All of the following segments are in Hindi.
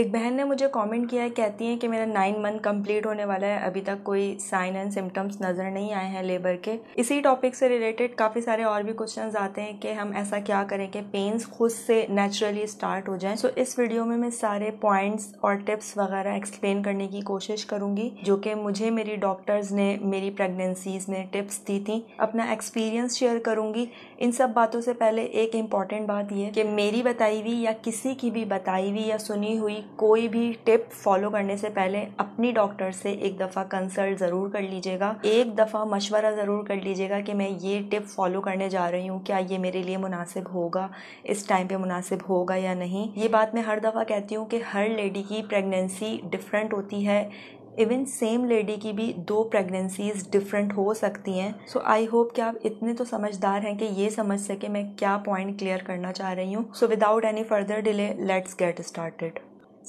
एक बहन ने मुझे कमेंट किया है कहती हैं कि मेरा नाइन मंथ कंप्लीट होने वाला है अभी तक कोई साइन एंड सिम्टम्स नज़र नहीं आए हैं लेबर के इसी टॉपिक से रिलेटेड काफ़ी सारे और भी क्वेश्चन आते हैं कि हम ऐसा क्या करें कि पेन्स खुद से नेचुरली स्टार्ट हो जाएं सो so, इस वीडियो में मैं सारे पॉइंट्स और टिप्स वगैरह एक्सप्लेन करने की कोशिश करूँगी जो कि मुझे मेरी डॉक्टर्स ने मेरी प्रेगनेंसीज में टिप्स दी थी अपना एक्सपीरियंस शेयर करूँगी इन सब बातों से पहले एक इम्पॉर्टेंट बात यह कि मेरी बताई हुई या किसी की भी बताई हुई या सुनी हुई कोई भी टिप फॉलो करने से पहले अपनी डॉक्टर से एक दफ़ा कंसल्ट ज़रूर कर लीजिएगा एक दफ़ा मशवरा ज़रूर कर लीजिएगा कि मैं ये टिप फॉलो करने जा रही हूँ क्या ये मेरे लिए मुनासिब होगा इस टाइम पे मुनासिब होगा या नहीं ये बात मैं हर दफ़ा कहती हूँ कि हर लेडी की प्रेगनेंसी डिफरेंट होती है इवन सेम लेडी की भी दो प्रेगनेंसीज डिफरेंट हो सकती हैं सो आई होप कि आप इतने तो समझदार हैं कि ये समझ सके मैं क्या पॉइंट क्लियर करना चाह रही हूँ so without any further delay let's get started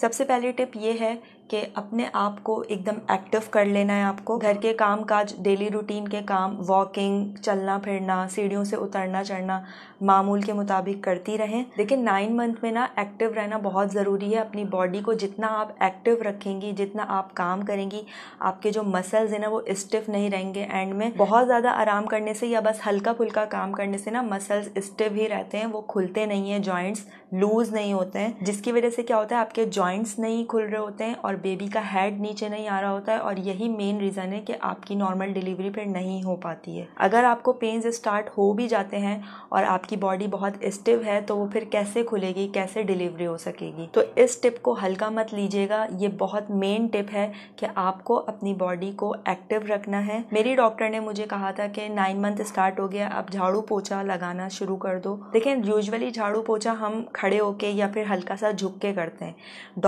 सबसे पहली टिप ये है के अपने आप को एकदम एक्टिव कर लेना है आपको घर के काम काज डेली रूटीन के काम वॉकिंग चलना फिरना सीढ़ियों से उतरना चढ़ना मामूल के मुताबिक करती रहें लेकिन नाइन मंथ में ना एक्टिव रहना बहुत ज़रूरी है अपनी बॉडी को जितना आप एक्टिव रखेंगी जितना आप काम करेंगी आपके जो मसल्स हैं ना वो स्टिफ नहीं रहेंगे एंड में बहुत ज़्यादा आराम करने से या बस हल्का फुल्का काम करने से ना मसल्स स्टिफ ही रहते हैं वो खुलते नहीं हैं जॉइंट्स लूज़ नहीं होते हैं जिसकी वजह से क्या होता है आपके जॉइंट्स नहीं खुल रहे होते हैं और बेबी का हेड नीचे नहीं आ रहा होता है और यही मेन रीज़न है कि आपकी नॉर्मल डिलीवरी फिर नहीं हो पाती है अगर आपको पेंस स्टार्ट हो भी जाते हैं और आपकी बॉडी बहुत स्टिव है तो वो फिर कैसे खुलेगी कैसे डिलीवरी हो सकेगी तो इस टिप को हल्का मत लीजिएगा ये बहुत मेन टिप है कि आपको अपनी बॉडी को एक्टिव रखना है मेरी डॉक्टर ने मुझे कहा था कि नाइन मंथ स्टार्ट हो गया अब झाड़ू पोछा लगाना शुरू कर दो देखें यूजुअली झाड़ू पोछा हम खड़े होके या फिर हल्का सा झुक के करते हैं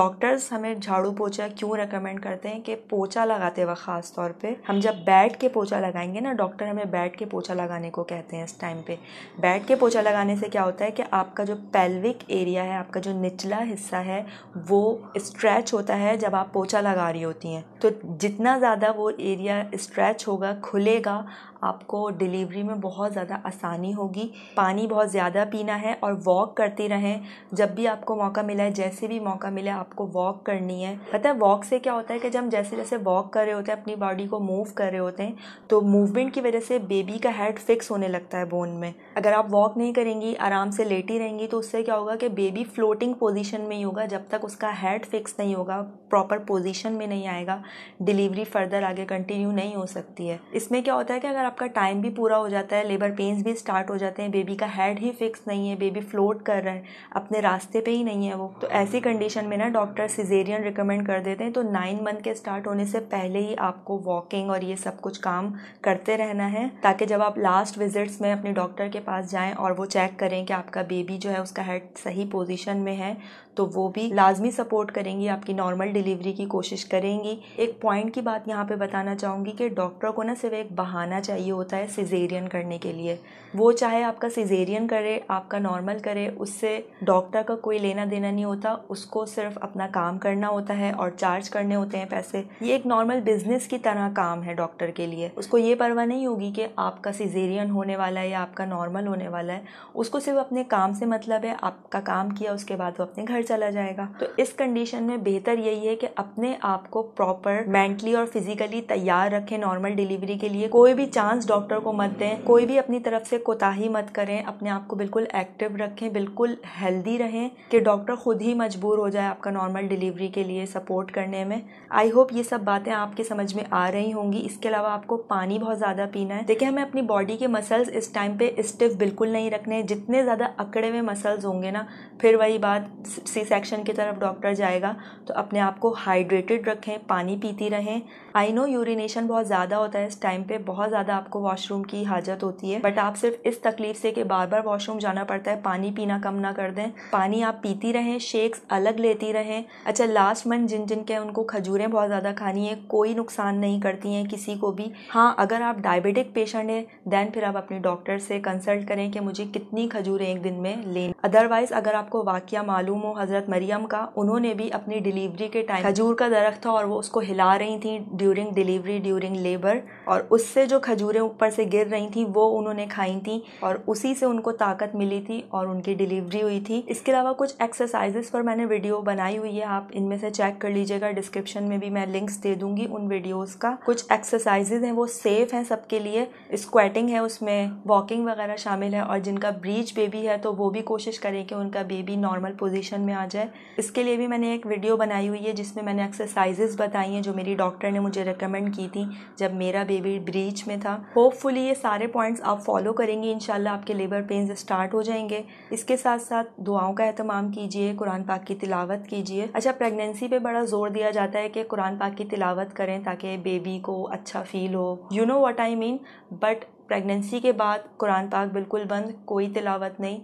डॉक्टर्स हमें झाड़ू पोछा पोछा क्यों रेकमेंड करते हैं कि पोछा लगाते वक्त ख़ास तौर पे हम जब बैठ के पोछा लगाएंगे ना डॉक्टर हमें बैठ के पोछा लगाने को कहते हैं इस टाइम पे बैठ के पोछा लगाने से क्या होता है कि आपका जो पेल्विक एरिया है आपका जो निचला हिस्सा है वो स्ट्रेच होता है जब आप पोछा लगा रही होती हैं तो जितना ज़्यादा वो एरिया स्ट्रेच होगा खुलेगा आपको डिलीवरी में बहुत ज़्यादा आसानी होगी पानी बहुत ज़्यादा पीना है और वॉक करती रहें जब भी आपको मौका मिला है जैसे भी मौका मिला है आपको वॉक करनी है पता है वॉक से क्या होता है कि जब हम जैसे जैसे वॉक कर रहे होते हैं अपनी बॉडी को मूव कर रहे होते हैं तो मूवमेंट की वजह से बेबी का हेड फिक्स होने लगता है बोन में अगर आप वॉक नहीं करेंगी आराम से लेटी रहेंगी तो उससे क्या होगा कि बेबी फ्लोटिंग पोजिशन में ही होगा जब तक उसका हेड फिक्स नहीं होगा प्रॉपर पोजिशन में नहीं आएगा डिलीवरी फर्दर आगे कंटिन्यू नहीं हो सकती है इसमें क्या होता है कि अगर आप आपका टाइम भी पूरा हो जाता है लेबर पेंस भी स्टार्ट हो जाते हैं बेबी का हेड ही फिक्स नहीं है बेबी फ्लोट कर रहा है अपने रास्ते पे ही नहीं है वो तो ऐसी कंडीशन में ना डॉक्टर सिजेरियन रिकमेंड कर देते हैं तो नाइन मंथ के स्टार्ट होने से पहले ही आपको वॉकिंग और ये सब कुछ काम करते रहना है ताकि जब आप लास्ट विजिट्स में अपने डॉक्टर के पास जाएँ और वो चेक करें कि आपका बेबी जो है उसका हेड सही पोजिशन में है तो वो भी लाजमी सपोर्ट करेंगी आपकी नॉर्मल डिलीवरी की कोशिश करेंगी एक पॉइंट की बात यहाँ पे बताना चाहूँगी कि डॉक्टर को ना सिर्फ एक बहाना चाहिए होता है सिजेरियन करने के लिए वो चाहे आपका सिजेरियन करे आपका नॉर्मल करे उससे डॉक्टर का कोई लेना देना नहीं होता उसको सिर्फ अपना काम करना होता है और चार्ज करने होते हैं पैसे ये एक नॉर्मल बिजनेस की तरह काम है डॉक्टर के लिए उसको ये परवाह नहीं होगी कि आपका सिजेरियन होने वाला है या आपका नॉर्मल होने वाला है उसको सिर्फ अपने काम से मतलब है आपका काम किया उसके बाद वो अपने घर चला जाएगा तो इस कंडीशन में बेहतर यही है कि अपने आप को प्रॉपर मेंटली और फिजिकली तैयार रखें नॉर्मल डिलीवरी के लिए कोई भी चांस डॉक्टर को मत दें कोई भी अपनी तरफ से कोताही मत करें अपने आप को बिल्कुल एक्टिव रखें बिल्कुल हेल्दी रहें कि डॉक्टर खुद ही मजबूर हो जाए आपका नॉर्मल डिलीवरी के लिए सपोर्ट करने में आई होप ये सब बातें आपके समझ में आ रही होंगी इसके अलावा आपको पानी बहुत ज़्यादा पीना है देखिए हमें अपनी बॉडी के मसल्स इस टाइम पे स्टिफ बिल्कुल नहीं रखने जितने ज़्यादा अकड़े हुए मसल्स होंगे ना फिर वही बात सी सेक्शन की तरफ डॉक्टर जाएगा तो अपने आप को हाइड्रेटेड रखें पानी पीती रहें आई नो यूरिनेशन बहुत ज़्यादा होता है इस टाइम पे बहुत ज़्यादा आपको वॉशरूम की हाजत होती है बट आप सिर्फ इस तकलीफ से कि बार बार वॉशरूम जाना पड़ता है पानी पीना कम ना कर दें पानी आप पीती रहें शेक्स अलग लेती रहें अच्छा लास्ट मंथ जिन जिन के उनको खजूरें बहुत ज़्यादा खानी है कोई नुकसान नहीं करती हैं किसी को भी हाँ अगर आप डायबिटिक पेशेंट हैं देन फिर आप अपने डॉक्टर से कंसल्ट करें कि मुझे कितनी खजूरें एक दिन में लें अदरवाइज़ अगर आपको वाक्य मालूम हो हज़रत मरियम का उन्होंने भी अपनी डिलीवरी के टाइम खजूर का दरख्त था और वो उसको हिला रही थी ड्यूरिंग डिलीवरी ड्यूरिंग लेबर और उससे जो खजूरें ऊपर से गिर रही थी वो उन्होंने खाई थी और उसी से उनको ताकत मिली थी और उनकी डिलीवरी हुई थी इसके अलावा कुछ एक्सरसाइजेस पर मैंने वीडियो बनाई हुई है आप इनमें से चेक कर लीजिएगा डिस्क्रिप्शन में भी मैं लिंक्स दे दूंगी उन वीडियोज़ का कुछ एक्सरसाइजेज हैं वो सेफ़ हैं सबके लिए स्क्वेटिंग है उसमें वॉकिंग वगैरह शामिल है और जिनका ब्रीच बेबी है तो वो भी कोशिश करें कि उनका बेबी नॉर्मल पोजिशन में में आ जाए इसके लिए भी मैंने एक वीडियो बनाई हुई है जिसमें मैंने एक्सरसाइजेस बताई हैं जो मेरी डॉक्टर ने मुझे रिकमेंड की थी जब मेरा बेबी ब्रीच में था होपफुली ये सारे पॉइंट्स आप फॉलो करेंगे इन आपके लेबर पेन्स स्टार्ट हो जाएंगे इसके साथ साथ दुआओं का अहतमाम कीजिए कुरान पाक की तिलावत कीजिए अच्छा प्रेगनेंसी पे बड़ा जोर दिया जाता है कि कुरान पाक की तिलावत करें ताकि बेबी को अच्छा फील हो you know what I mean but pregnancy के बाद कुरान पाक बिल्कुल बंद कोई तिलावत नहीं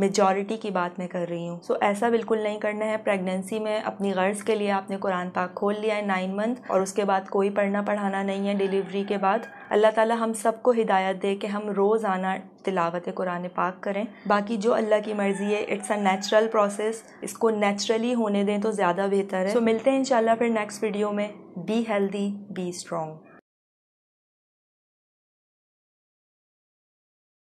मेजॉरिटी की बात मैं कर रही हूँ सो so, ऐसा बिल्कुल नहीं करना है प्रेगनेंसी में अपनी गर्ज़ के लिए आपने कुरान पाक खोल लिया है नाइन मंथ और उसके बाद कोई पढ़ना पढ़ाना नहीं है डिलीवरी के बाद अल्लाह ताला हम सबको हिदायत दे कि हम रोज़ाना तिलावत कुरान पाक करें बाकी जो अल्लाह की मर्ज़ी है इट्स अ नेचुरल प्रोसेस इसको नेचुरली होने दें तो ज़्यादा बेहतर है सो so, मिलते हैं इन फिर नेक्स्ट वीडियो में बी हेल्दी बी स्ट्रॉन्ग